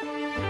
Thank you.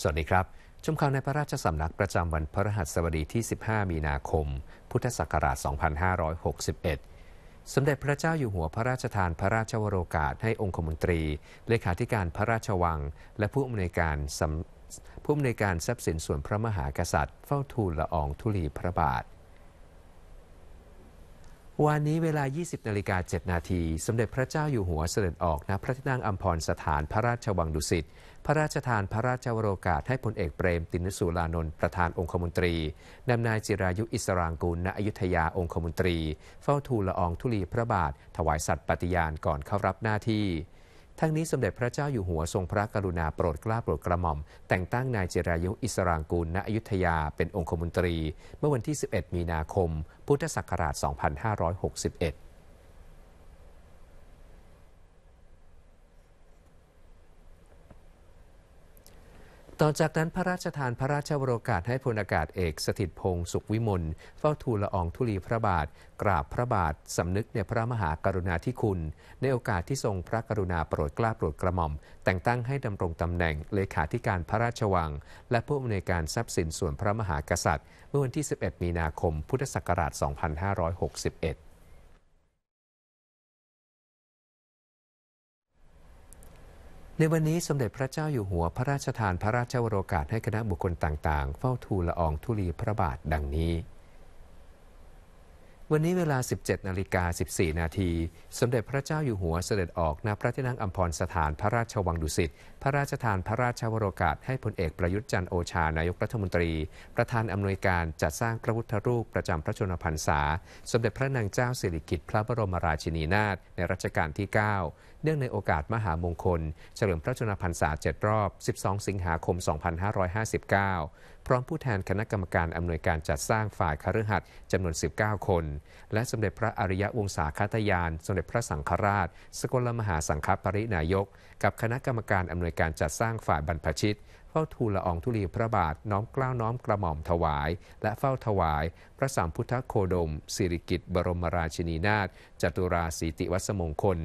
สวัสดีครับ ชมข่าวในพระราชสำนักประจำวันพระรหัสบดีที่ 15 มีนาคม พุทธศักราช 2561 สมเด็จพระเจ้าอยู่หัวพระราชทานพระราชวโรกาส ให้องคมนตรี เลขาธิการพระราชวังและผู้อำนวยการผู้อำนวยการทรัพย์สินส่วนพระมหากษัตริย์เฝ้าทูลละอองธุลีพระบาทวันนี้เวลา 20 นาฬิกา7นาทีสมเด็จพระเจ้าอยู่หัวเสด็จออก ณ พระที่นั่งอัมพรสถานพระราชวังดุสิต พระราชทานพระราชวโรกาส ให้พลเอกเปรมตินสุรานนท์ ประธานองคมนตรี นำนายจิรายุอิสรางกูล ณอยุธยา องคมนตรี เฝ้าทูลละอองธุลีพระบาท ถวายสัตย์ปฏิญาณก่อนเข้ารับหน้าที่ทั้งนี้สมเด็จพระเจ้าอยู่หัวทรงพระกรุณาโปรดเกล้าโปรดกระหม่อม แต่งตั้งนายเจรายุอิสรางกูลณอยุธยาเป็นองคมนตรี เมื่อวันที่ 11 มีนาคม พุทธศักราช 2561ต่อจากนั้นพระราชทานพระราชวโรกาสให้พลอากาศเอกสถิตพงศ์สุขวิมลเฝ้าทูลละอองธุลีพระบาท กราบพระบาทสำนึกในพระมหากรุณาธิคุณ ในโอกาสที่ทรงพระกรุณาโปรดเกล้าโปรดกระหม่อม แต่งตั้งให้ดำรงตำแหน่งเลขาธิการพระราชวัง และผู้อำนวยการทรัพย์สินส่วนพระมหากษัตริย์ เมื่อวันที่ 11 มีนาคม พุทธศักราช 2561ในวันนี้สมเด็จพระเจ้าอยู่หัวพระราชทานพระราชวโรกาส ให้คณะบุคคลต่างๆ เฝ้าทูลละอองธุลีพระบาทดังนี้ วันนี้เวลา 17นาฬิกา14 นาทีสมเด็จพระเจ้าอยู่หัวเสด็จออกณพระที่นั่งอัมพรสถานพระราชวังดุสิตพระราชทานพระราชวโรกาสให้พลเอกประยุทธ์จันโอชานายกรัฐมนตรี ประธานอำนวยการจัดสร้างพระพุทธรูปประจำพระชนมพรรษา สมเด็จพระนางเจ้าสิริกิติ์พระบรมราชินีนาถในรัชกาลที่ 9 เนื่องในโอกาสมหามงคล เฉลิมพระชนมพรรษา7 รอบ 12 สิงหาคม 2559 พร้อมผู้แทนคณะกรรมการอำนวยการจัดสร้างฝ่ายคฤหัสถ์จำนวน 19 คน และสมเด็จพระอริยวงศาคตยาน สมเด็จพระสังฆราช สกลมหาสังฆปรินายก กับคณะกรรมการอำนวยการจัดสร้างฝ่ายบรรพชิต เฝ้าทูลละอองธุลีพระบาทน้อมกล้าวน้อมกระหม่อมถวาย และเฝ้าถวาย พระสัมพุทธโคดมสิริกิตบรมราชินีนาถจตุราสีติวัสมงคล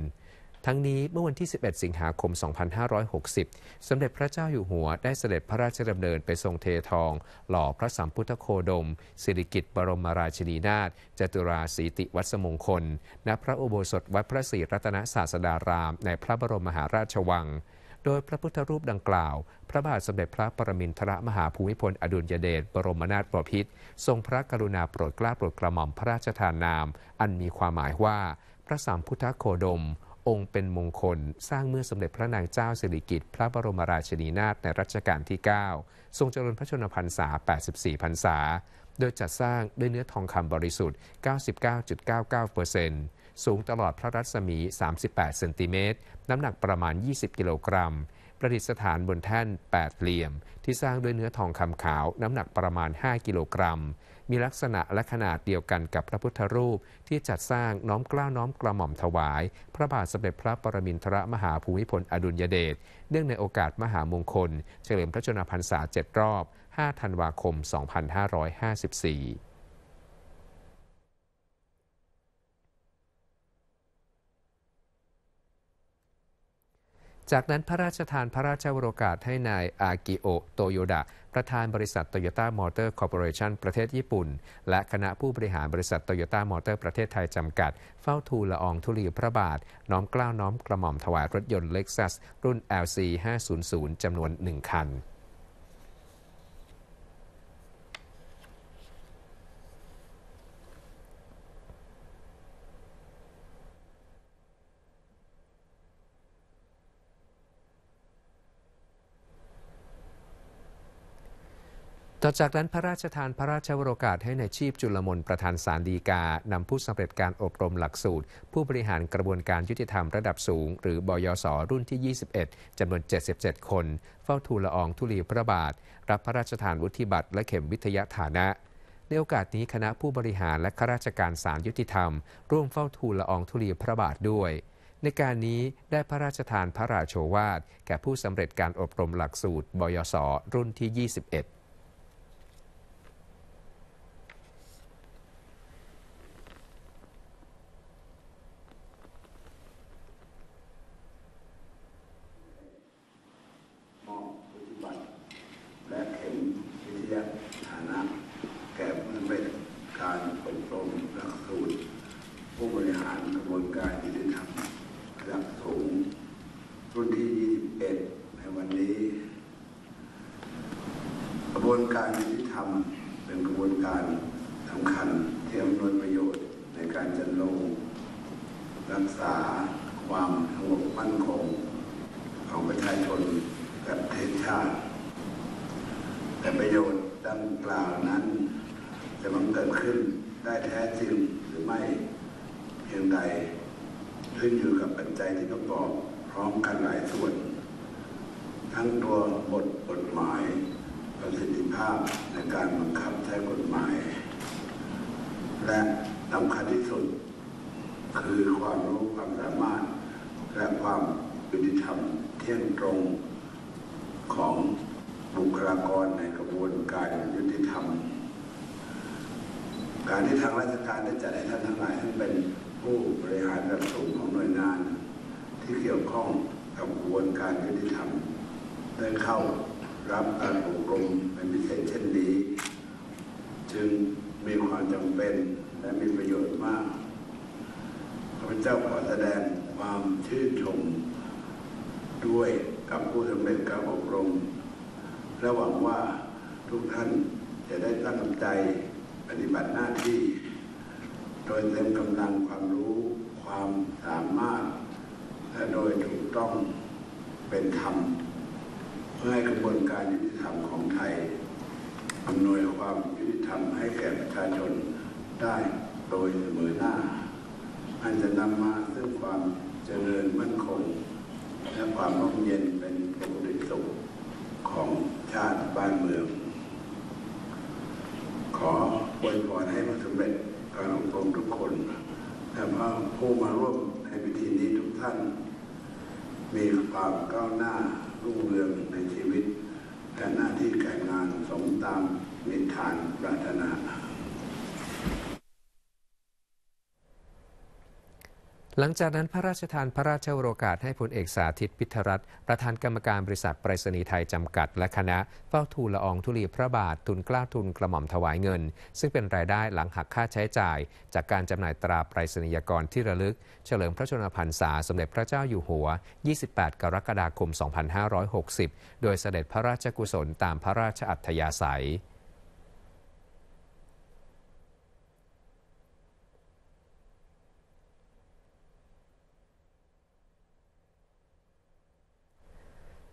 ทั้งนี้เมื่อวันที่ 11 สิงหาคม 2560สมเด็จพระเจ้าอยู่หัวได้เสด็จพระราชดำเนินไปทรงเททอง หล่อพระสัมพุทธโคดมสิริกิตบรมราชินีนาถจตุราสีติวัสมงคล ณพระอุโบสถวัดพระศรีรัตนศาสดาราม ในพระบรมมหาราชวังโดยพระพุทธรูปดังกล่าว พระบาทสมเด็จพระปรมินทรมหาภูมิพลอดุลยเดชบรมนาถบพิตรทรงพระกรุณาโปรดเกล้าโปรดกระหม่อม พระราชทานนาม อันมีความหมายว่า พระสามพุทธโคดม องค์เป็นมงคลสร้างเมื่อสมเด็จพระนางเจ้าสิริกิติ์พระบรมราชินีนาถในรัชกาลที่ 9 ทรงเจริญพระชนมพรรษา 84 พรรษา โดยจัดสร้างด้วยเนื้อทองคำบริสุทธิ์ 99.99%สูงตลอดพระรัศมี 38 เซนติเมตร น้ำหนักประมาณ 20 กิโลกรัม ประดิษฐานบนแท่น 8 เหลี่ยม ที่สร้างด้วยเนื้อทองคำขาว น้ำหนักประมาณ 5 กิโลกรัม มีลักษณะและขนาดเดียวกันกับพระพุทธรูปที่จัดสร้างน้อมกล้าวน้อมกระหม่อมถวาย พระบาทสมเด็จพระปรมินทรมหาภูมิพล อดุลยเดช เนื่องในโอกาสมหามงคล เฉลิมพระชนมพรรษา 7 รอบ 5 ธันวาคม 2554จากนั้นพระราชทานพระราชวโรกาสให้นาย อากิโอโตโยดะประธานบริษัทโตโยต้ามอเตอร์คอร์ปอเรชันประเทศญี่ปุ่น และคณะผู้บริหารบริษัทโตโยต้ามอเตอร์ประเทศไทย จำกัด เฝ้าทูลละอองทุลีพระบาท น้อมกล้าวน้อมกระหม่อมถวาย รถยนต์เล็กซัสรุ่น LC 500 จำนวน 1 คัน่อจากนั้นพระราชทานพระราชวโรกาสให้ในชีพจุลมนประธานสารดีกา นำผู้สำเร็จการอบรมหลักสูตร ผู้บริหารกระบวนการยุติธรรมระดับสูง หรือบยศรุ่นที่ 21จำนวน 77 คน เฝ้าทูลละอองทุลีพระบาท รับพระราชทานวุฒิบัตรและเข็มวิทยาฐานะ ในโอกาสนี้คณะผู้บริหารและข้าราชการสารยุติธรรม ร่วมเฝ้าทูลละอองทุลีพระบาทด้วย ในการนี้ได้พระราชทานพระราโชวาทแก่ผู้สำเร็จการอบรมหลักสูตร บยศรุ่นที่ 21 carne. Né? คือความรู้ความสามารถและความยุติธรรมเที่ยงตรงของบุคลากรในกระบวนการยุติธรรม การที่ทางราชการได้จัดให้ท่านทั้งหลายท่านเป็นผู้บริหารระดับสูงของหน่วยงาน ที่เกี่ยวข้องกับกระบวนการยุติธรรมได้เข้ารับการอบรมเป็นพิเศษเช่นนี้ จึงมีความจำเป็นจ้าขอแสดงความชื่นชมด้วยกับผู้สำเร็จการอบรมและหวังว่าทุกท่านจะได้ตั้งใจปฏิบัติหน้าที่ โดยเต็มกำลังความรู้ความสามารถ และโดยถูกต้องเป็นธรรม เพื่อให้กระบวนการยุติธรรมของไทยอำนวยความยุติธรรม ให้แก่ประชาชนได้โดยเสมอหน้าันจะนำมาซึ่งความเจริญมั่นคง และความร่มเย็นเป็นปกติสุขของชาติบ้านเมือง ขออวยพรให้ประสบเร็จการอบรมทุกคนและพระผู้มาร่วมในพิธีนี้ทุกท่าน มีความก้าวหน้ารุ่งเรืองหลังจากนั้นพระราชทานพระราชโอกาสให้พลเอกสาธิตพิทรัตน์ประธานกรรมการบริษัทไปรษณีย์ไทยจำกัด และคณะ เฝ้าทูลละอองธุลีพระบาททุนกล้าทุนกระหม่อมถวายเงิน ซึ่งเป็นรายได้หลังหักค่าใช้จ่ายจากการจำหน่ายตราไปรษณียกรที่ระลึก เฉลิมพระชนมพรรษาสมเด็จพระเจ้าอยู่หัว 28 กรกฎาคม2560 โดยเสด็จพระราชกุศลตามพระราชอัธยาศัย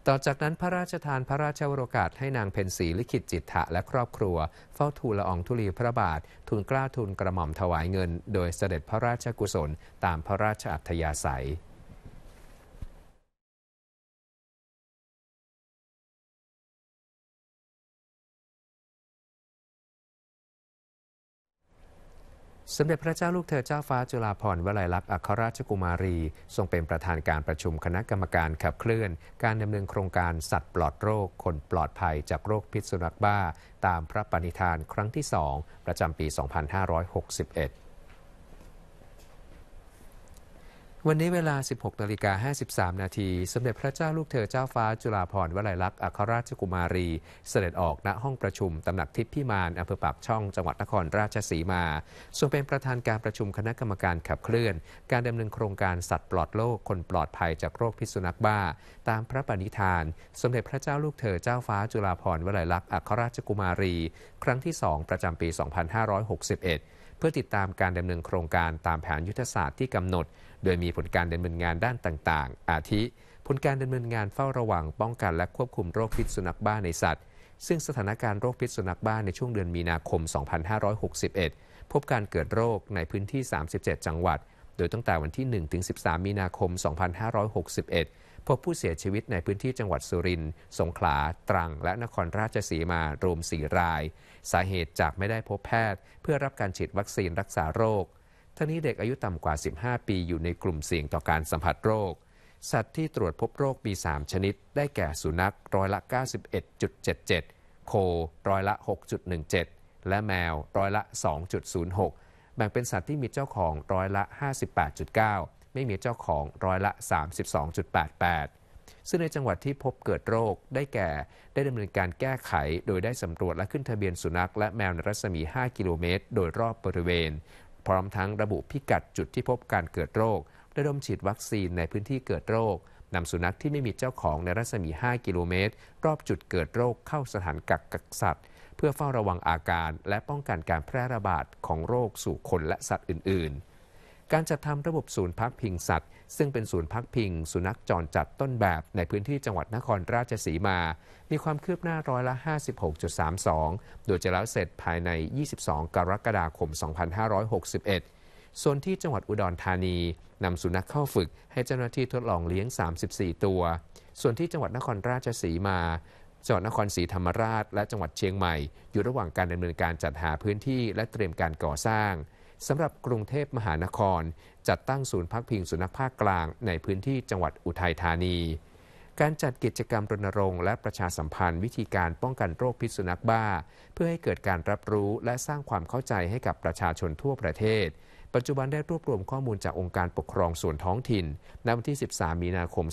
ต่อจากนั้นพระราชทานพระราชวโรกาสให้นางเพนสีลิขิตจิตถะและครอบครัว เฝ้าทูลละอองทุลีพระบาททูลกล้าทูลกระหม่อมถวายเงินโดยเสด็จพระราชกุศล ตามพระราชอัธยาศัยสมเด็จพระเจ้าลูกเธอเจ้าฟ้าจุฬาภรณ์วลัยลักษณ์อัครราชกุมารี ทรงเป็นประธานการประชุมคณะกรรมการขับเคลื่อนการดำเนินโครงการสัตว์ปลอดโรคคนปลอดภัยจากโรคพิษสุนัขบ้า ตามพระปณิธานครั้งที่ 2 ประจำปี 2561วันนี้เวลา 16นาฬิกา53นาที สมเด็จพระเจ้าลูกเธอเจ้าฟ้าจุฬาภรณ์วลัยลักษณ์อัครราชกุมารี เสด็จออกณห้องประชุมตำหนักทิพย์พิมานอำเภอปากช่องจังหวัดนครราชสีมา ส่วนเป็นประธานการประชุมคณะกรรมการขับเคลื่อน การดำเนินโครงการสัตว์ปลอดโลกคนปลอดภัยจากโรคพิษสุนัขบ้า ตามพระปณิธาน สมเด็จพระเจ้าลูกเธอเจ้าฟ้าจุฬาภรณ์วลัยลักษณ์อัครราชกุมารี ครั้งที่ 2ประจำปี2561เพื่อติดตามการดำเนินโครงการตามแผนยุทธศาสตร์ที่กำหนดโดยมีผลการดำเนินงานด้านต่างๆ อาทิ ผลการดำเนินงานเฝ้าระวังป้องกันและควบคุมโรคพิษสุนัขบ้าในสัตว์ ซึ่งสถานการณ์โรคพิษสุนัขบ้า ในช่วงเดือนมีนาคม 2561 พบการเกิดโรคในพื้นที่ 37 จังหวัด โดยตั้งแต่วันที่ 1-13 มีนาคม 2561 พบผู้เสียชีวิตในพื้นที่จังหวัดสุรินทร์ สงขลา ตรัง และนครราชสีมา รวม 4 ราย สาเหตุจากไม่ได้พบแพทย์ เพื่อรับการฉีดวัคซีนรักษาโรคทั้งนี้เด็กอายุต่ำกว่า 15 ปีอยู่ในกลุ่มเสี่ยงต่อการสัมผัสโรค สัตว์ที่ตรวจพบโรคมี3 ชนิด ได้แก่สุนัขร้อยละ 91.77 โคร้อยละ 6.17 และแมวร้อยละ 2.06 แบ่งเป็นสัตว์ที่มีเจ้าของร้อยละ 58.9 ไม่มีเจ้าของร้อยละ 32.88 ซึ่งในจังหวัดที่พบเกิดโรคได้แก่ได้ดำเนินการแก้ไขโดยได้สำรวจและขึ้นทะเบียนสุนัขและแมวในรัศมี 5 กิโลเมตร โดยรอบบริเวณพร้อมทั้งระบุพิกัดจุดที่พบการเกิดโรคและดมฉีดวัคซีนในพื้นที่เกิดโรคนำสุนัขที่ไม่มีเจ้าของในรัศมี 5 กิโลเมตร รอบจุดเกิดโรคเข้าสถานกักกักสัตว์ เพื่อเฝ้าระวังอาการ และป้องกันการแพร่ระบาดของโรคสู่คนและสัตว์อื่นๆการจัดทำระบบศูนย์พักพิงสัตว์ซึ่งเป็นศูนย์พักพิงสุนัขจรจัดต้นแบบในพื้นที่จังหวัดนครราชสีมา มีความคืบหน้าร้อยละ 56.32 โดยจะแล้วเสร็จภายใน 22 กรกฎาคม 2561 ส่วนที่จังหวัดอุดรธานี นำสุนัขเข้าฝึกให้เจ้าหน้าที่ทดลองเลี้ยง 34 ตัว ส่วนที่จังหวัดนครราชสีมา จังหวัดนครศรีธรรมราช และจังหวัดเชียงใหม่ อยู่ระหว่างการดำเนินการจัดหาพื้นที่และเตรียมการก่อสร้างสำหรับกรุงเทพมหานคร จัดตั้งศูนย์พักพิงสุนัขภาคกลาง ในพื้นที่จังหวัดอุทัยธานี การจัดกิจกรรมรณรงค์และประชาสัมพันธ์วิธีการป้องกันโรคพิษสุนัขบ้า เพื่อให้เกิดการรับรู้และสร้างความเข้าใจให้กับประชาชนทั่วประเทศ ปัจจุบันได้รวบรวมข้อมูลจากองค์การปกครองส่วนท้องถิ่นณวันที่ 13 มีนาคม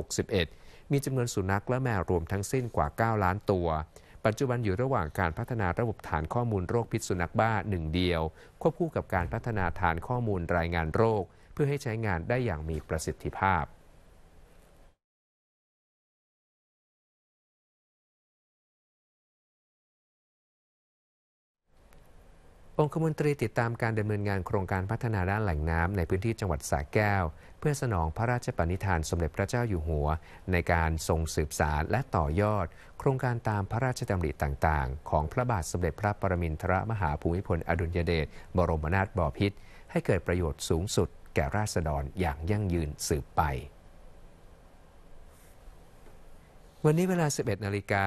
2561 มีจำนวนสุนัขและแมวรวมทั้งสิ้นกว่า 9 ล้านตัวปัจจุบันอยู่ระหว่างการพัฒนาระบบฐานข้อมูลโรคพิษสุนัขบ้าหนึ่งเดียว ควบคู่กับการพัฒนาฐานข้อมูลรายงานโรค เพื่อให้ใช้งานได้อย่างมีประสิทธิภาพองคมนตรีติดตามการดำเนินงานโครงการพัฒนาด้านแหล่งน้ำในพื้นที่จังหวัดสระแก้ว เพื่อสนองพระราชปณิธานสมเด็จพระเจ้าอยู่หัว ในการทรงสืบสารและต่อยอด โครงการตามพระราชดำริต่างๆ ของพระบาทสมเด็จพระปรมินทรมหาภูมิพลอดุลยเดชบรมนาถบพิตรให้เกิดประโยชน์สูงสุดแก่ราษฎรอย่างยั่งยืนสืบไป วันนี้เวลา 11นาฬิกา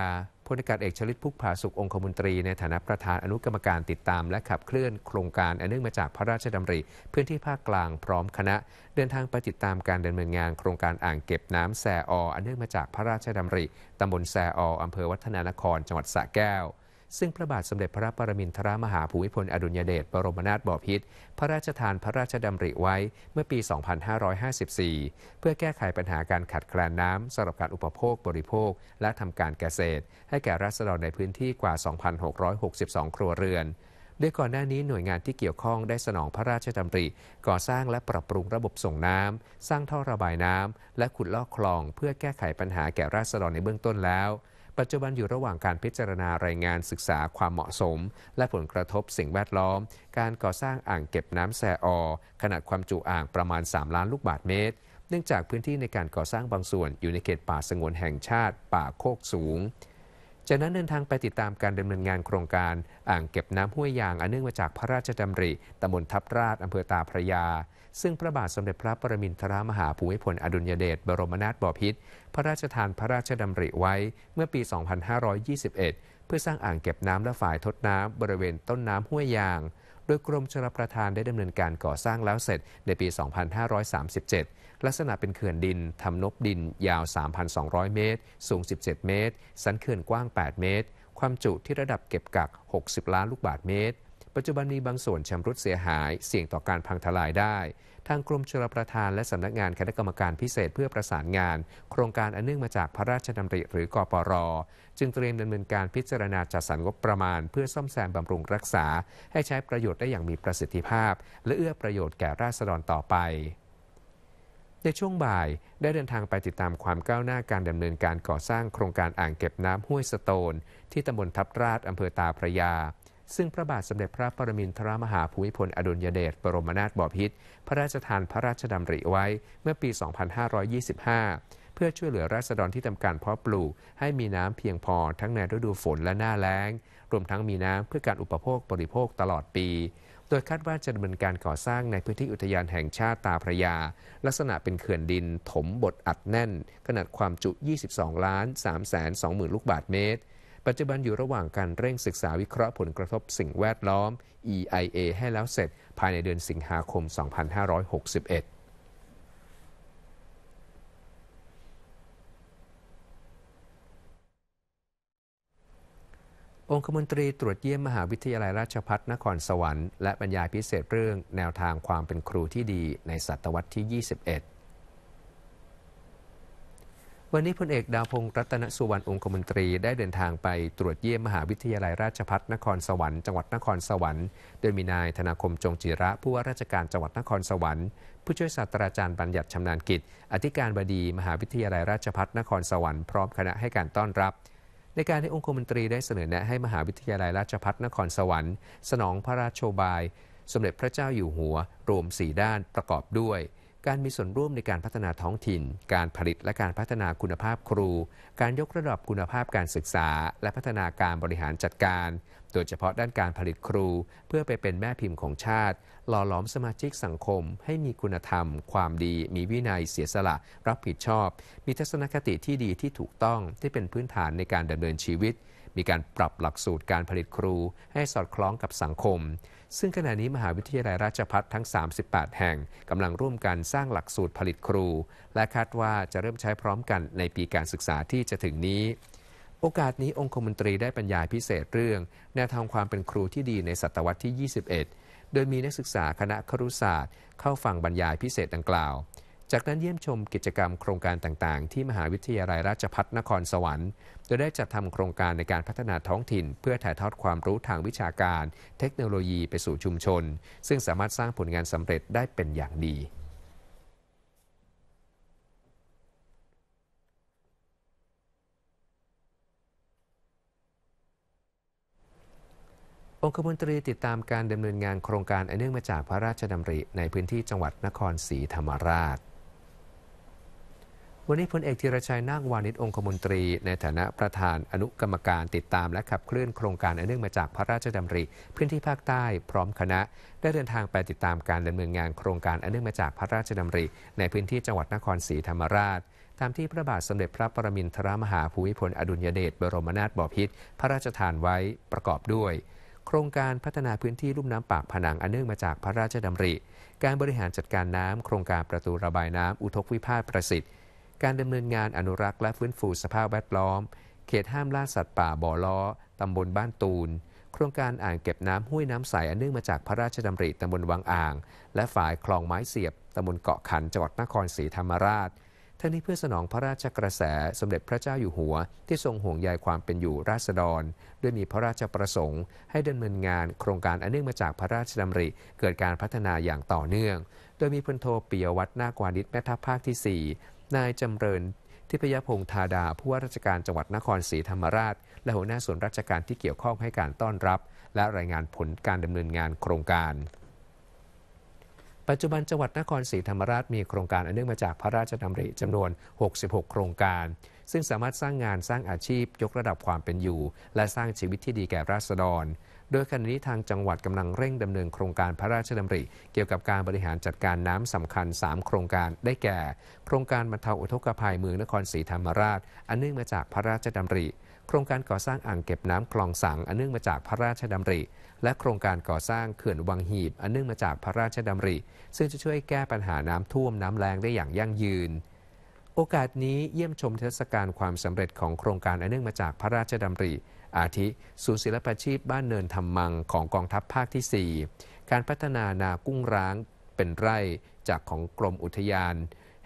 ลอากาศเอกชลิตพุกผาสุของคมนตรีในฐานะประธานอนุกรรมการติดตามและขับเคลื่อนโครงการอันเนื่องมาจากพระราชดำริพื้นที่ภาคกลางพร้อมคณะ เดินทางไปติดตามการดำเนินงานโครงการอ่างเก็บน้ำแสออันเนื่องมาจากพระราชดำริตำบลแสออำเภอวัฒนานครจังหวัดสระแก้วซึ่งพระบาทสมเด็จพระปรมินทรมหาภูมิพล อดุลยเดชบรมนาถบพิตรพระราชทานพระราชดำริไว้เมื่อปี 2554 เพื่อแก้ไขปัญหาการขาดแคลนน้ำสำหรับการอุปโภคบริโภค และทำการเกษตร ให้แก่ราษฎรในพื้นที่กว่า 2,662 ครัวเรือน โดยก่อนหน้านี้หน่วยงานที่เกี่ยวข้องได้สนองพระราชดำริก่อสร้างและปรับปรุงระบบส่งน้ำสร้างท่อระบายน้ำและขุดลอกคลอง เพื่อแก้ไขปัญหาแก่ราษฎรในเบื้องต้นแล้วปัจจุบันอยู่ระหว่างการพิจารณารายงานศึกษาความเหมาะสม และผลกระทบสิ่งแวดล้อม การก่อสร้างอ่างเก็บน้ำแซออขนาดความจุอ่างประมาณ 3 ล้านลูกบาศก์เมตร เนื่องจากพื้นที่ในการก่อสร้างบางส่วนอยู่ในเขตป่าสงวนแห่งชาติป่าโคกสูงจากนั้นเดินทางไปติดตามการดำเนินงานโครงการ อ่างเก็บน้ำห้วยยางอันเนื่องมาจากพระราชดำริตำบลทับราชอำเภอตาพระยาซึ่ง พระบาทสมเด็จพระปรมินทรามหาภูมิพลอดุลยเดชบรมนาถบพิตรพระราชทานพระราชดำริไว้เมื่อปี 2521 เพื่อสร้างอ่างเก็บน้ำและฝ่ายทดน้ำบริเวณต้นน้ำห้วยยาง โดยกรมชลประทานได้ดำเนินการก่อสร้างแล้วเสร็จในปี 2537 ลักษณะเป็นเขื่อนดินทำนบดินยาว 3,200 เมตร สูง 17 เมตร สันเขื่อนกว้าง 8 เมตร ความจุที่ระดับเก็บกัก 60 ล้านลูกบาทเมตรปัจจุบันมีบางส่วนชำรุดเสียหาย เสี่ยงต่อการพังทลายได้ ทางกรมชลประทานและสำนักงานคณะกรรมการพิเศษเพื่อประสานงาน โครงการอันเนื่องมาจากพระราชดำริ หรือกอปร จึงเตรียมดำเนินการพิจารณาจัดสรรงบประมาณเพื่อซ่อมแซมบำรุงรักษา ให้ใช้ประโยชน์ได้อย่างมีประสิทธิภาพ และเอื้อประโยชน์แก่ราษฎรต่อไป ในช่วงบ่ายได้เดินทางไปติดตามความก้าวหน้าการดำเนินการก่อสร้างโครงการอ่างเก็บน้ำห้วยสโตนที่ตำบลทับราชอำเภอตาพระยาซึ่งพระบาทสมเด็จพระปรมินทรมหาภูมิพลอดุลยเดชบรมนาถบพิตร พระราชทานพระราชดำริไว้เมื่อปี 2525 เพื่อช่วยเหลือราษฎรที่ทำการเพาะปลูก ให้มีน้ำเพียงพอ ทั้งในฤดูฝนและหน้าแล้ง รวมทั้งมีน้ำเพื่อการอุปโภคบริโภคตลอดปี โดยคาดว่าจะดำเนินการก่อสร้างในพื้นที่อุทยานแห่งชาติตาพระยา ลักษณะเป็นเขื่อนดินถมบดอัดแน่นขนาดความจุ 22ล้าน3 2 0 0 0 0 ลูกบาทเมตรปัจจุบันอยู่ระหว่างการเร่งศึกษาวิเคราะห์ผลกระทบสิ่งแวดล้อม EIA ให้แล้วเสร็จภายในเดือนสิงหาคม 2561 องคมนตรีตรวจเยี่ยมมหาวิทยาลัยราชพัฒนครสวรรค์และบรรยายพิเศษเรื่องแนวทางความเป็นครูที่ดีในศตวรรษที่ 21วันนี้พลเอกดาวพงศ์รัตนสุวรรณองคมนตรีได้เดินทางไปตรวจเยี่ยมมหาวิทยาลัยราชพัฒนครสวรรค์จังหวัดนครสวรรค์ โดยมีนายธนาคมจงจิระผู้ว่าราชการจังหวัดนครสวรรค์ ผู้ช่วยศาสตราจารย์บัญญัติชำนาญกิจอธิการบดีมหาวิทยาลัยราชพัฒนครสวรรค์พร้อมคณะให้การต้อนรับ ในการที่องคมนตรีได้เสนอแนะให้มหาวิทยาลัยราชพัฒนครสวรรค์สนองพระราชโอบาย สมเด็จพระเจ้าอยู่หัวรวมสีด้านประกอบด้วยการมีส่วนร่วมในการพัฒนาท้องถิ่น การผลิตและการพัฒนาคุณภาพครู การยกระดับคุณภาพการศึกษา และพัฒนาการบริหารจัดการโดยเฉพาะด้านการผลิตครู เพื่อไปเป็นแม่พิมพ์ของชาติ หล่อหลอมสมาชิกสังคม ให้มีคุณธรรม ความดี มีวินัยเสียสละ รับผิดชอบ มีทัศนคติที่ดีที่ถูกต้องที่เป็นพื้นฐานในการดำเนินชีวิต มีการปรับหลักสูตรการผลิตครู ให้สอดคล้องกับสังคม ซึ่งขณะนี้ มหาวิทยาลัยราชพัฒทั้ง 38 แห่งกำลังร่วมกันสร้างหลักสูตรผลิตครู และคาดว่าจะเริ่มใช้พร้อมกันในปีการศึกษาที่จะถึงนี้โอกาสนี้องคมนตรีได้บรรยายพิเศษเรื่อง แนวทางความเป็นครูที่ดีในศตวรรษที่ 21 โดยมีนักศึกษาคณะครุศาสตร์ เข้าฟังบรรยายพิเศษดังกล่าว จากนั้นเยี่ยมชมกิจกรรมโครงการต่างๆ ที่มหาวิทยาลัยราชพัฒนครสวรรค์ โดยได้จัดทำโครงการในการพัฒนาท้องถิ่น เพื่อถ่ายทอดความรู้ทางวิชาการ เทคโนโลยีไปสู่ชุมชน ซึ่งสามารถสร้างผลงานสำเร็จได้เป็นอย่างดีองคมนตรีติดตามการดำเนินงานโครงการอันเนื่องมาจากพระราชดำริในพื้นที่จังหวัดนครศรีธรรมราช วันนี้พลเอกธีรชัยนาควานิชองคมนตรีในฐานะประธานอนุกรรมการติดตาม และขับเคลื่อนโครงการอันเนื่องมาจากพระราชดำริพื้นที่ภาคใต้พร้อมคณะได้เดินทางไปติดตามการดำเนินงานโครงการอันเนื่องมาจากพระราชดำริในพื้นที่จังหวัดนครศรีธรรมราช ตามที่พระบาทสมเด็จพระปรมินทรมหาภูมิพลอดุลยเดชบรมนาถบพิตรพระราชทานไว้ประกอบด้วยโครงการพัฒนาพื้นที่ลุ่มน้ำปากผนังอันเนื่องมาจากพระราชดำริ การบริหารจัดการน้ำโครงการประตูระบายน้ำอุทกวิพาทประสิทธิ์ การดำเนินงานอนุรักษ์และฟื้นฟูสภาพแวดล้อมเขตห้ามล่าสัตว์ป่าบ่อล้อ ตำบลบ้านตูน โครงการอ่างเก็บน้ำห้วยน้ำใสอันเนื่องมาจากพระราชดำริตำบลวังอ่าง และฝ่ายคลองไม้เสียบตำบลเกาะขันจังหวัดนครศรีธรรมราชทั้งนี้เพื่อสนองพระราชกระแสสมเด็จพระเจ้าอยู่หัวที่ทรงห่วงใยความเป็นอยู่ราษฎร ด้วยมีพระราชประสงค์ให้ดำเนินงาน โครงการอันเนื่องมาจากพระราชดำริเกิดการพัฒนาอย่างต่อเนื่อง โดยมีพลโทปิยวัฒน์นาควานิชแม่ทัพภาคที่ 4 นายจำเริญทิพยพงษ์ธาดาผู้ว่าราชการจังหวัดนครศรีธรรมราช และหัวหน้าส่วนราชการที่เกี่ยวข้องให้การต้อนรับ และรายงานผลการดำเนินงานโครงการปัจจุบันจังหวัดนครศรีธรรมราชมีโครงการอันเนื่องมาจากพระราชดำริจำนวน 66 โครงการ ซึ่งสามารถสร้างงานสร้างอาชีพยกระดับความเป็นอยู่ และสร้างชีวิตที่ดีแก่ราษฎร โดยขณะนี้ทางจังหวัดกำลังเร่งดำเนินโครงการพระราชดำริ เกี่ยวกับการบริหารจัดการน้ำสำคัญ 3 โครงการ ได้แก่ โครงการบรรเทาอุทกภัยเมืองนครศรีธรรมราชอันเนื่องมาจากพระราชดำริ โครงการก่อสร้างอ่างเก็บน้ำคลองสังอันเนื่องมาจากพระราชดำริและโครงการก่อสร้างเขื่อนวังหีบ อันเนื่องมาจากพระราชดำริ ซึ่งจะช่วยแก้ปัญหาน้ำท่วมน้ำแรงได้อย่างยั่งยืน โอกาสนี้เยี่ยมชมเทศกาลความสำเร็จของโครงการอันเนื่องมาจากพระราชดำริ อาทิศูนย์ศิลปาชีพบ้านเนินธรรมังของกองทัพภาคที่ 4 การพัฒนานากุ้งร้างเป็นไร่จากของกรมอุทยาน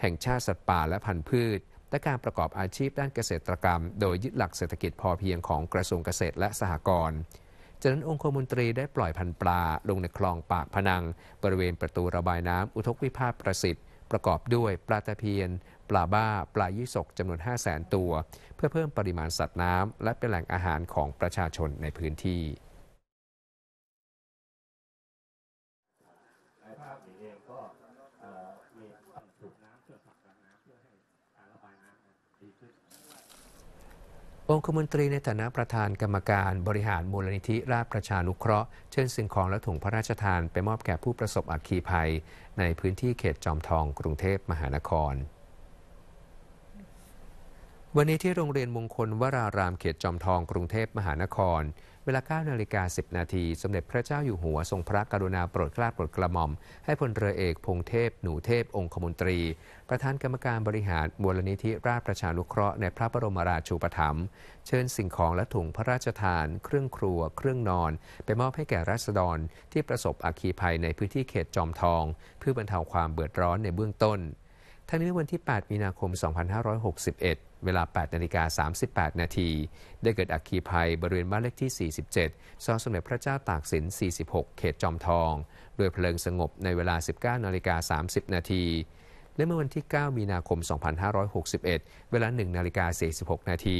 แห่งชาติสัตว์ป่าและพันธุ์พืช และการประกอบอาชีพด้านเกษตรกรรมโดยยึดหลักเศรษฐกิจพอเพียงของกระทรวงเกษตรและสหกรณ์จากนั้นองคมนตรีได้ปล่อยพันปลาลงในคลองปากพนัง บริเวณประตูระบายน้ำอุทกวิภาคประสิทธิ์ประกอบด้วยปลาตะเพียน ปลาบ้าปลายี่สกจำนวน5 0 0 0 0 0 ตัว เพื่อเพิ่มปริมาณสัตว์น้ำและเป็นแหล่งอาหารของประชาชนในพื้นที่องคมนตรีในฐานะประธานกรรมการ บริหารมูลนิธิราชประชานุเคราะห์ เชิญสิ่งของและถุงพระราชทานไปมอบแก่ผู้ประสบอัคคีภัยในพื้นที่เขตจอมทองกรุงเทพมหานคร วันนี้ที่โรงเรียนมงคลวรารามเขตจอมทองกรุงเทพมหานครเวลา9นาฬิกา 10 นาที สมเด็จพระเจ้าอยู่หัวทรงพระกรุณาโปรดเกล้าโปรดกระหม่อม ให้พลเรือเอกพงเทพหนูเทพองคมนตรี ประธานกรรมการบริหารมูลนิธิราชประชานุเคราะห์ในพระบรมราชูปถัมภ์เชิญสิ่งของและถุงพระราชทาน เครื่องครัวเครื่องนอน ไปมอบให้แก่ราษฎร ที่ประสบอัคคีภัยในพื้นที่เขตจอมทอง เพื่อบรรเทาความเบือดร้อนในเบื้องต้นทั้งนี้วันที่ 8 มีนาคม 2561 เวลา 8 นาฬิกา 38 นาที ได้เกิดอักคีภัยบริเวณบ้านเลขที่ 47 ซอยสมเด็จพระเจ้าตากสิน 46 เขตจอมทองโดยเพลิงสงบในเวลา 19 นาฬิกา 30 นาทีและเมื่อวันที่ 9 มีนาคม 2561 เวลา 1 นาฬิกา 46 นาที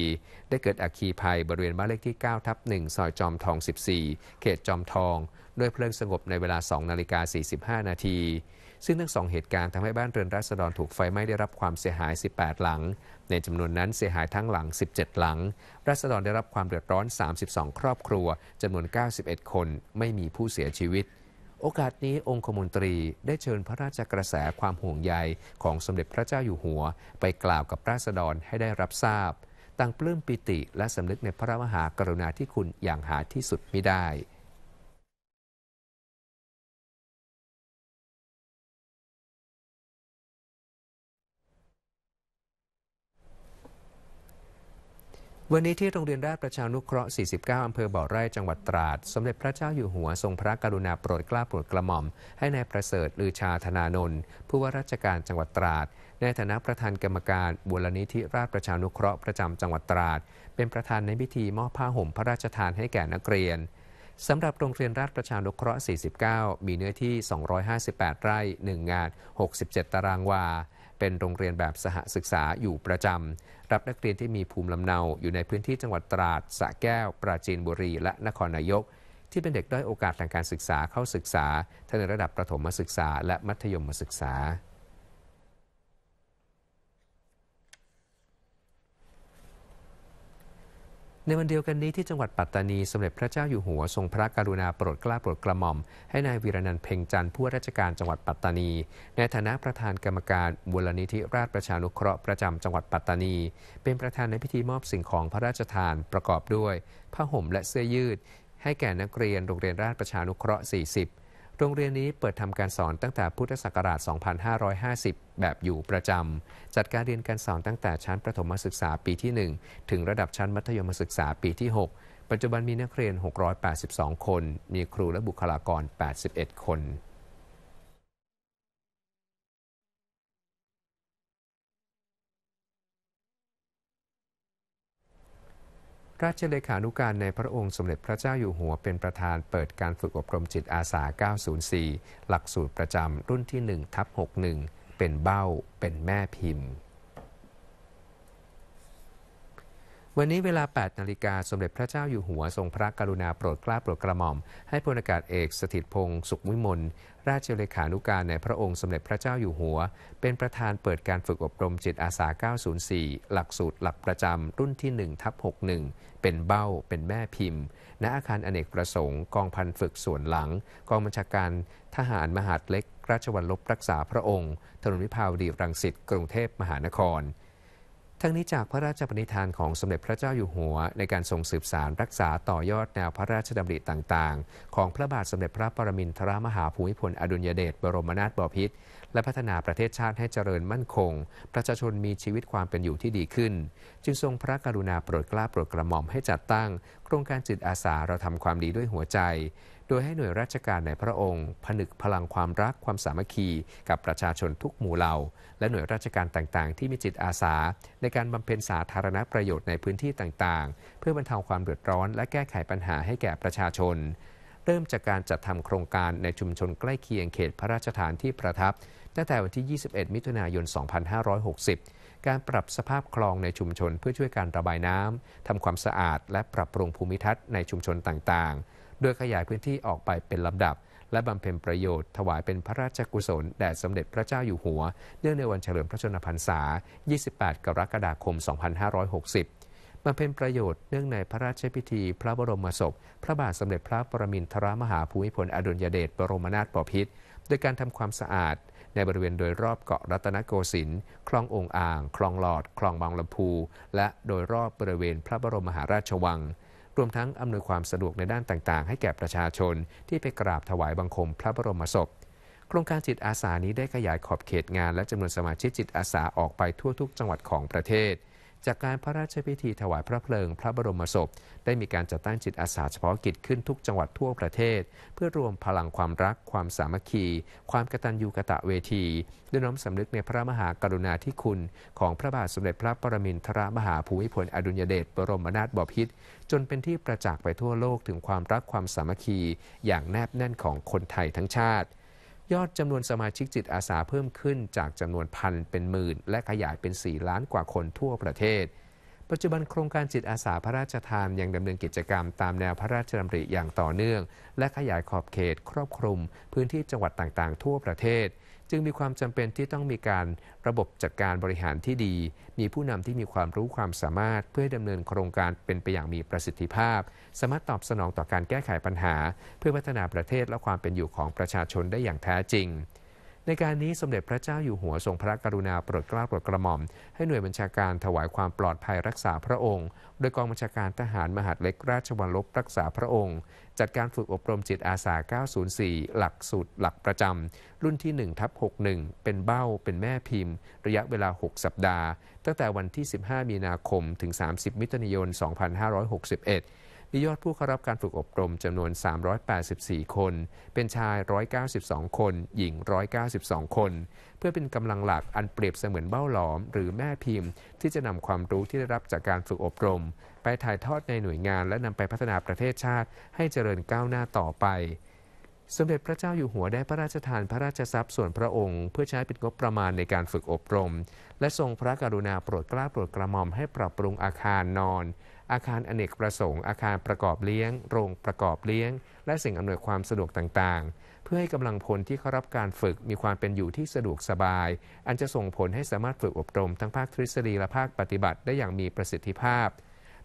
ได้เกิดอัคคีภัยบริเวณบ้านเลขที่ 9 ทับ1ซอยจอมทอง 14 เขตจอมทอง ด้วยเพลิงสงบในเวลา 2 นาฬิกา 45 นาทีซึ่งทั้งสองเหตุการณ์ทำให้บ้านเรือนราษฎรถูกไฟไหม้ได้รับความเสียหาย 18 หลัง ในจำนวนนั้นเสียหายทั้งหลัง 17 หลัง ราษฎรได้รับความเดือดร้อน 32 ครอบครัว จำนวน 91 คน ไม่มีผู้เสียชีวิต โอกาสนี้องคมนตรีได้เชิญพระราชกระแสความห่วงใยของสมเด็จพระเจ้าอยู่หัว ไปกล่าวกับราษฎรให้ได้รับทราบต่างปลื้มปิติและสำนึกในพระมหากรุณาธิคุณอย่างหาที่สุดไม่ได้วันนี้ที่โรงเรียนราชประชานุเคราะห์ 49 อำเภอบ่อไร่ จังหวัดตราด สมเด็จพระเจ้าอยู่หัวทรงพระกรุณาโปรดเกล้าโปรดกระหม่อม ให้นายประเสริฐลือชาธนานนท์ผู้ว่าราชการจังหวัดตราด ในฐานะประธานกรรมการบุรณิธิราชประชานุเคราะห์ประจำจังหวัดตราด เป็นประธานในพิธีมอบผ้าห่มพระราชทานให้แก่นักเรียนสำหรับโรงเรียนราชประชานุเคราะห์ 49 มีเนื้อที่ 258 ไร่ 1 งาน 67 ตารางวาเป็นโรงเรียนแบบสหศึกษาอยู่ประจำรับนักเรียนที่มีภูมิลำเนาอยู่ในพื้นที่จังหวัดตราดสระแก้ว ปราจีนบุรี และนครนายก ที่เป็นเด็กด้อยโอกาสทางการศึกษาเข้าศึกษาทั้งในระดับประถมศึกษาและมัธยมศึกษาในวันเดียวกันนี้ที่จังหวัดปัตตานีสมเด็จพระเจ้าอยู่หัว ทรงพระกรุณาโปรดเกล้าโปรดกระหม่อม ให้นายวีรนันท์เพ่งจันทร์ผู้ราชการจังหวัดปัตตานี ในฐานะประธานกรรมการมูลนิธิราชประชานุเคราะห์ประจำจังหวัดปัตตานี เป็นประธานในพิธีมอบสิ่งของพระราชทานประกอบด้วย ผ้าห่มและเสื้อยืด ให้แก่นักเรียนโรงเรียนราชประชานุเคราะห์ 40โรงเรียนนี้เปิดทำการสอนตั้งแต่พุทธศักราช 2550 แบบอยู่ประจำ จัดการเรียนการสอนตั้งแต่ชั้นประถมศึกษาปีที่ 1 ถึงระดับชั้นมัธยมศึกษาปีที่ 6 ปัจจุบันมีนักเรียน 682 คน มีครูและบุคลากร 81 คนราชเลขานุการในพระองค์สมเด็จพระเจ้าอยู่หัวเป็นประธานเปิดการฝึกอบรมจิตอาสา 904 หลักสูตรประจำรุ่นที่1ทับ 61 เป็นเบ้าเป็นแม่พิมพ์วันนี้เวลา 8นาฬิกาสมเด็จพระเจ้าอยู่หัว ทรงพระกรุณาโปรดเกล้าโปรดกระหม่อม ให้พลอากาศเอกสถิตพงศ์สุขวิมล ราชเลขานุการในพระองค์สมเด็จพระเจ้าอยู่หัว เป็นประธานเปิดการฝึกอบรมจิตอาสา 904 หลักสูตรหลักประจำรุ่นที่ 1 ทับ 61 เป็นเบ้าเป็นแม่พิมพ์ณอาคารอเนกประสงค์กองพันฝึกส่วนหลัง กองบัญชาการ ทหารมหาดเล็ก ราชวัลลบรักษาพระองค์ถนนวิภาวดีรังสิตกรุงเทพมหานครทั้งนี้จากพระราชปณิธานของสมเด็จพระเจ้าอยู่หัวในการทรงสืบสารรักษาต่อยอดแนวพระราชดำริต่าง ๆ ของพระบาทสมเด็จพระปรมินทรมหาภูมิพลอดุลยเดชบรมนาถบพิตรและพัฒนาประเทศชาติให้เจริญมั่นคงประชาชนมีชีวิตความเป็นอยู่ที่ดีขึ้น จึงทรงพระกรุณาโปรดเกล้าโปรดกระหม่อมให้จัดตั้ง โครงการจิตอาสาเราทำความดีด้วยหัวใจโดยให้หน่วยราชการในพระองค์ ผนึกพลังความรักความสามัคคี กับประชาชนทุกหมู่เหล่า และหน่วยราชการต่างๆ ที่มีจิตอาสา ในการบำเพ็ญสาธารณประโยชน์ในพื้นที่ต่าง ๆ เพื่อบรรเทาความเดือดร้อนและแก้ไขปัญหาให้แก่ประชาชน เริ่มจากการจัดทำโครงการในชุมชนใกล้เคียงเขตพระราชฐานที่ประทับตั้งแต่วันที่ 21 มิถุนายน 2560 การปรับสภาพคลองในชุมชน เพื่อช่วยการระบายน้ำทำความสะอาด และปรับปรุงภูมิทัศน์ในชุมชนต่างๆโดยขยายพื้นที่ออกไปเป็นลำดับ และบำเพ็ญประโยชน์ ถวายเป็นพระราชกุศล แด่สมเด็จพระเจ้าอยู่หัว เนื่องในวันเฉลิมพระชนมพรรษา 28 กรกฎาคม 2560 บำเพ็ญประโยชน์ เนื่องในพระราชพิธี พระบรมศพ พระบาทสมเด็จพระปรมินทรมหาภูมิพลอดุลยเดชบรมนาถบพิตร โดยการทำความสะอาดในบริเวณโดยรอบเกาะรัตนโกสินทร์ คลององอ่างคลองหลอด คลองบางลำพู และโดยรอบบริเวณพระบรมมหาราชวังรวมทั้งอำนวยความสะดวกในด้านต่างๆ ให้แก่ประชาชน ที่ไปกราบถวายบังคมพระบรมศพ โครงการจิตอาสานี้ได้ขยายขอบเขตงาน และจำนวนสมาชิกจิตอาสาออกไปทั่วทุกจังหวัดของประเทศจากการพระราชพิธีถวายพระเพลิงพระบรมศพ ได้มีการจัดตั้งจิตอาสาเฉพาะกิจขึ้นทุกจังหวัดทั่วประเทศ เพื่อรวมพลังความรักความสามัคคี ความกตัญญูกะตะเวที ด้วยน้อมสำนึกในพระมหากรุณาธิคุณของพระบาทสมเด็จพระปรมินทรมหาภูมิพลอดุญเดชบรมนาถบพิตรจนเป็นที่ประจักษ์ไปทั่วโลกถึงความรักความสามัคคี อย่างแนบแน่นของคนไทยทั้งชาติยอดจำนวนสมาชิกจิตอาสาเพิ่มขึ้นจากจำนวนพันเป็นหมื่น และขยายเป็น 4 ล้านกว่าคนทั่วประเทศ ปัจจุบันโครงการจิตอาสาพระราชทานยังดำเนินกิจกรรมตามแนวพระราชดำริอย่างต่อเนื่อง และขยายขอบเขตครอบคลุม พื้นที่จังหวัดต่างๆทั่วประเทศจึงมีความจำเป็นที่ต้องมีการระบบจัดการบริหารที่ดี มีผู้นำที่มีความรู้ความสามารถเพื่อดำเนินโครงการเป็นไปอย่างมีประสิทธิภาพ สามารถตอบสนองต่อการแก้ไขปัญหา เพื่อพัฒนาประเทศและความเป็นอยู่ของประชาชนได้อย่างแท้จริงในการนี้ สมเด็จพระเจ้าอยู่หัวทรงพระกรุณาโปรดเกล้าโปรดกระหม่อม ให้หน่วยบัญชาการถวายความปลอดภัยรักษาพระองค์ โดยกองบัญชาการทหารมหาดเล็กราชวัลลบรักษาพระองค์ จัดการฝึกอบรมจิตอาสา 904 หลักสูตรหลักประจำรุ่นที่1ทับ61 เป็นเบ้า เป็นแม่พิมพ์ ระยะเวลา 6 สัปดาห์ ตั้งแต่วันที่ 15มีนาคมถึง30มิถุนายน2561มียอดผู้เข้ารับการฝึกอบรมจำนวน 384 คน เป็นชาย 192 คน หญิง 192 คน เพื่อเป็นกำลังหลักอันเปรียบเสมือนเบ้าหลอม หรือแม่พิมพ์ที่จะนำความรู้ที่ได้รับจากการฝึกอบรม ไปถ่ายทอดในหน่วยงานและนำไปพัฒนาประเทศชาติให้เจริญก้าวหน้าต่อไป สมเด็จพระเจ้าอยู่หัวได้พระราชทานพระราชทรัพย์ส่วนพระองค์ เพื่อใช้เป็นงบประมาณในการฝึกอบรม และทรงพระกรุณาโปรดเกล้าโปรดกระหม่อมให้ปรับปรุงอาคารนอนอาคารอเนกประสงค์อาคารประกอบเลี้ยง โรงประกอบเลี้ยง และสิ่งอำนวยความสะดวกต่างๆ เพื่อให้กำลังพลที่เข้ารับการฝึกมีความเป็นอยู่ที่สะดวกสบาย อันจะส่งผลให้สามารถฝึกอบรม ทั้งภาคทฤษฎีและภาคปฏิบัติได้อย่างมีประสิทธิภาพ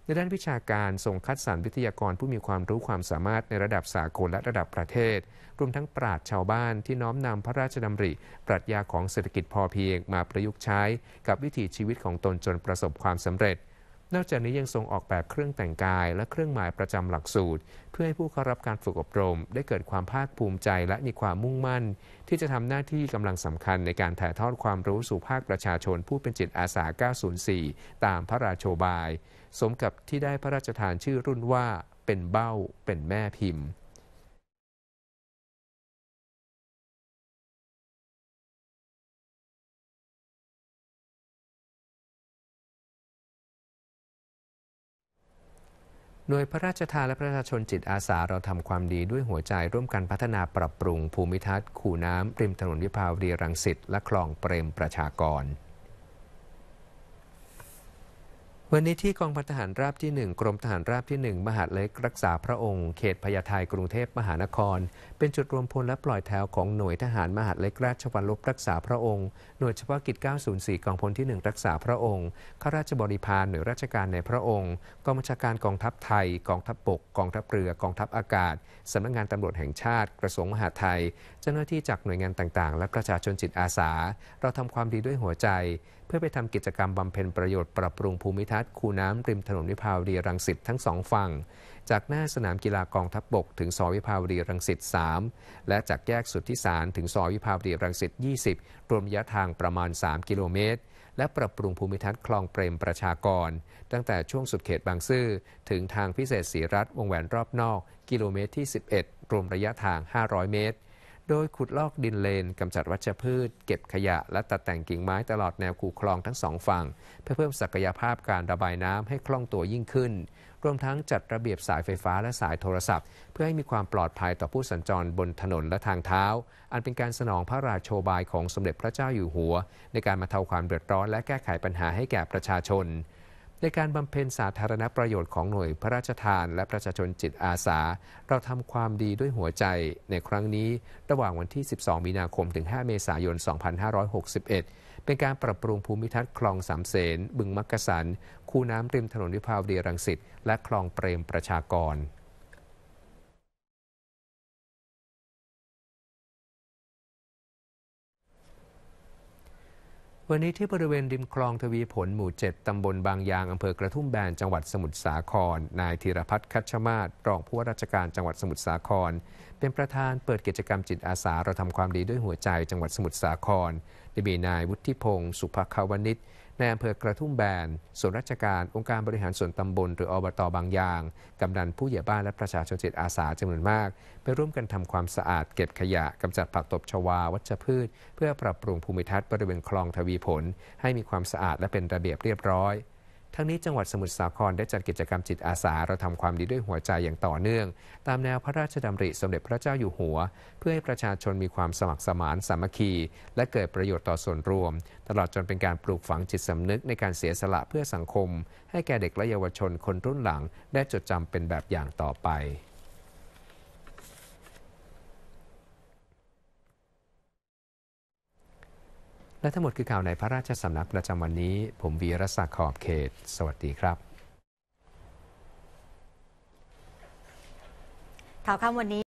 ในด้านวิชาการทรงคัดสรรวิทยากรผู้มีความรู้ความสามารถในระดับสากลและระดับประเทศรวมทั้งปราชญ์ชาวบ้านที่น้อมนำพระราชดำริ ปรัชญาของเศรษฐกิจพอเพียงมาประยุกต์ใช้ กับวิถีชีวิตของตนจนประสบความสำเร็จนอกจากนี้ยังทรงออกแบบเครื่องแต่งกาย และเครื่องหมายประจำหลักสูตร เพื่อให้ผู้เข้ารับการฝึกอบรม ได้เกิดความภาคภูมิใจและมีความมุ่งมั่น ที่จะทำหน้าที่กำลังสำคัญในการถ่ายทอดความรู้สู่ภาคประชาชนผู้เป็นจิตอาสา 904 ตามพระราชบาย สมกับที่ได้พระราชทานชื่อรุ่นว่าเป็นเบ้าเป็นแม่พิมพ์น่วยพระราชทานและประชาชนจิตอาสาเราทำความดีด้วยหัวใจร่วมกันพัฒนาปรับปรุง ภูมิทัศน์ขู่น้ำริมถนนวิภาวดีรังสิตและคลองเปรมประชากร วันนี้ที่กองพันทหารราบที่ 1 กรมทหารราบที่ 1 มหาดเล็กรักษาพระองค์ เขตพญาไทกรุงเทพมหานครเป็นจุดรวมพลและปล่อยแถวของหน่วยทหารมหาดเล็กราชวัลลบรักษาพระองค์ หน่วยเฉพาะกิจ 904 กองพลที่ 1 รักษาพระองค์ข้าราชบริพารหน่วยราชการในพระองค์กองบัญชาการกองทัพไทย กองทัพบกกองทัพเรือ กองทัพอากาศ สำนักงานตำรวจแห่งชาติ กระทรวงมหาดไทย เจ้าหน้าที่จากหน่วยงานต่างๆ และประชาชนจิตอาสา เราทำความดีด้วยหัวใจ เพื่อไปทำกิจกรรมบำเพ็ญประโยชน์ปรับปรุงภูมิทัศน์คูน้ำริมถนนวิภาวดีรังสิตทั้งสองฝั่งจากหน้าสนามกีฬากองทัพบบกถึงซอยวิภาวดีรังสิต 3 และจากแยกสุดที่สาร ถึงซอยวิภาวดีรังสิต 20 รวมระยะทางประมาณ 3 กิโลเมตร และปรับปรุงภูมิทัศน์คลองเปรมประชากร ตั้งแต่ช่วงสุดเขตบางซื่อ ถึงทางพิเศษสีรัฐ วงแหวนรอบนอก กิโลเมตรที่ 11 รวมระยะทาง 500 เมตรโดยขุดลอกดินเลน กำจัดวัชพืช เก็บขยะและตัดแต่งกิ่งไม้ตลอดแนวคูคลองทั้งสองฝั่ง เพื่อเพิ่มศักยภาพการระบายน้ำให้คล่องตัวยิ่งขึ้น รวมทั้งจัดระเบียบสายไฟฟ้าและสายโทรศัพท์ เพื่อให้มีความปลอดภัยต่อผู้สัญจรบนถนนและทางเท้า อันเป็นการสนองพระราโชบายของสมเด็จพระเจ้าอยู่หัว ในการมาเทาความเดือดร้อนและแก้ไขปัญหาให้แก่ประชาชนในการบำเพ็ญสาธารณประโยชน์ของหน่วยพระราชทานและประชาชนจิตอาสา เราทำความดีด้วยหัวใจ ในครั้งนี้ระหว่างวันที่ 12 มีนาคมถึง 5 เมษายน 2561 เป็นการปรับปรุงภูมิทัศน์คลองสามเสนบึงมักกะสัน คูน้ำริมถนนวิภาวดีรังสิตและคลองเปรมประชากรวันนี้ที่บริเวณริมคลองทวีผลหมู่ 7 ตำบลบางยาง อำเภอกระทุ่มแบน จังหวัดสมุทรสาคร นายธีรพัฒน์คัชมาศ รองผู้ว่าราชการจังหวัดสมุทรสาคร เป็นประธานเปิดกิจกรรมจิตอาสาเราทำความดีด้วยหัวใจจังหวัดสมุทรสาคร ได้มีนายวุฒิพงศ์สุภควณิชในอำเภอกระทุ่มแบน ส่วนราชการองค์การบริหารส่วนตำบลหรืออบตบางยาง กำนันผู้ใหญ่บ้านและประชาชนจิตอาสาจำนวนมาก ไปร่วมกันทำความสะอาดเก็บขยะกำจัดผักตบชวาวัชพืช เพื่อปรับปรุงภูมิทัศน์บริเวณคลองทวีผล ให้มีความสะอาดและเป็นระเบียบเรียบร้อยทั้งนี้จังหวัดสมุทรสาครได้จัดกิจกรรมจิตอาสาเราทำความดีด้วยหัวใจอย่างต่อเนื่อง ตามแนวพระราชดำริสมเด็จพระเจ้าอยู่หัว เพื่อให้ประชาชนมีความสมัครสมานสามัคคี และเกิดประโยชน์ต่อส่วนรวม ตลอดจนเป็นการปลูกฝังจิตสำนึกในการเสียสละเพื่อสังคม ให้แก่เด็กและเยาวชนคนรุ่นหลัง ได้จดจำเป็นแบบอย่างต่อไปและทั้งหมดคือข่าวในพระราชสำนักประจำวันนี้ ผมวีรศักดิ์ขอบเขต สวัสดีครับข่าวค่ำวันนี้